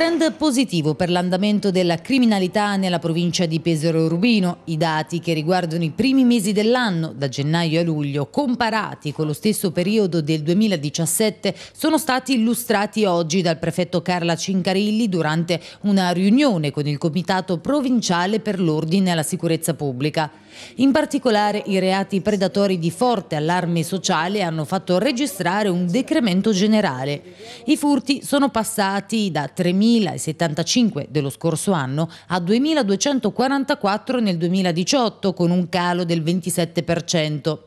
Trend positivo per l'andamento della criminalità nella provincia di Pesaro Urbino. I dati che riguardano i primi mesi dell'anno, da gennaio a luglio, comparati con lo stesso periodo del 2017, sono stati illustrati oggi dal prefetto Carla Cincarilli durante una riunione con il Comitato Provinciale per l'Ordine e la Sicurezza Pubblica. In particolare i reati predatori di forte allarme sociale hanno fatto registrare un decremento generale. I furti sono passati da 3.000 2.075 dello scorso anno a 2.244 nel 2018 con un calo del 27%.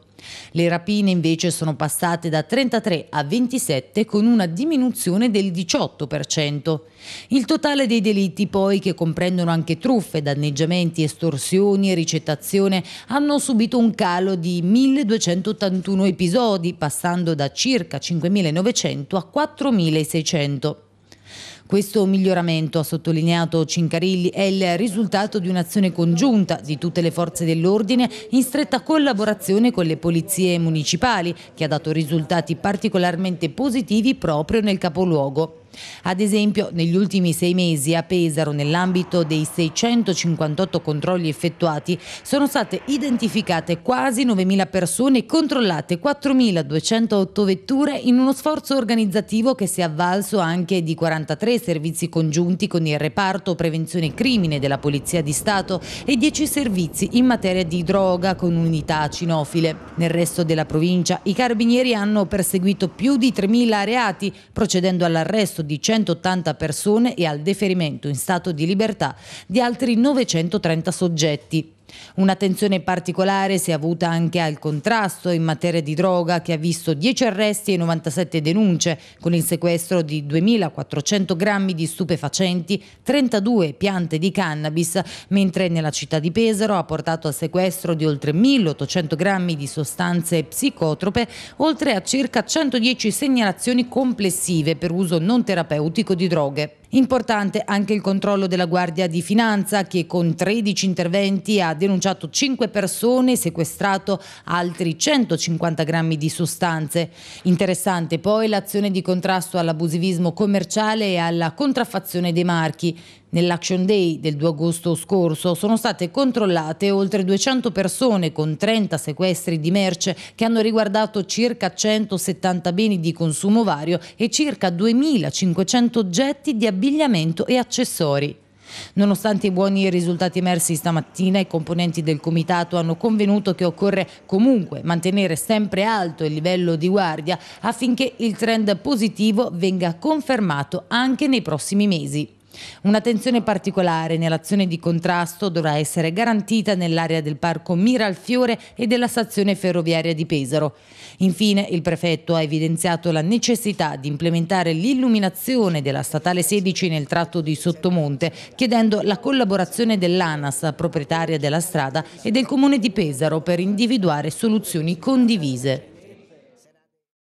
Le rapine invece sono passate da 33 a 27 con una diminuzione del 18%. Il totale dei delitti poi, che comprendono anche truffe, danneggiamenti, estorsioni e ricettazione, hanno subito un calo di 1281 episodi, passando da circa 5.900 a 4.600. Questo miglioramento, ha sottolineato Cincarilli, è il risultato di un'azione congiunta di tutte le forze dell'ordine in stretta collaborazione con le polizie municipali, che ha dato risultati particolarmente positivi proprio nel capoluogo. Ad esempio, negli ultimi sei mesi a Pesaro, nell'ambito dei 658 controlli effettuati, sono state identificate quasi 9.000 persone e controllate 4.208 vetture in uno sforzo organizzativo che si è avvalso anche di 43 servizi congiunti con il reparto prevenzione crimine della Polizia di Stato e 10 servizi in materia di droga con unità cinofile. Nel resto della provincia i carabinieri hanno perseguito più di 3.000 reati, procedendo all'arresto di 180 persone e al deferimento in stato di libertà di altri 930 soggetti. Un'attenzione particolare si è avuta anche al contrasto in materia di droga che ha visto 10 arresti e 97 denunce con il sequestro di 2.400 grammi di stupefacenti, 32 piante di cannabis, mentre nella città di Pesaro ha portato al sequestro di oltre 1.800 grammi di sostanze psicotrope, oltre a circa 110 segnalazioni complessive per uso non terapeutico di droghe. Importante anche il controllo della Guardia di Finanza che con 13 interventi ha denunciato 5 persone e sequestrato altri 150 grammi di sostanze. Interessante poi l'azione di contrasto all'abusivismo commerciale e alla contraffazione dei marchi. Nell'Action Day del 2 agosto scorso sono state controllate oltre 200 persone con 30 sequestri di merce che hanno riguardato circa 170 beni di consumo vario e circa 2.500 oggetti di abbigliamento e accessori. Nonostante i buoni risultati emersi stamattina, i componenti del comitato hanno convenuto che occorre comunque mantenere sempre alto il livello di guardia affinché il trend positivo venga confermato anche nei prossimi mesi. Un'attenzione particolare nell'azione di contrasto dovrà essere garantita nell'area del parco Miralfiore e della stazione ferroviaria di Pesaro. Infine il prefetto ha evidenziato la necessità di implementare l'illuminazione della statale 16 nel tratto di Sottomonte, chiedendo la collaborazione dell'ANAS, proprietaria della strada, e del comune di Pesaro per individuare soluzioni condivise.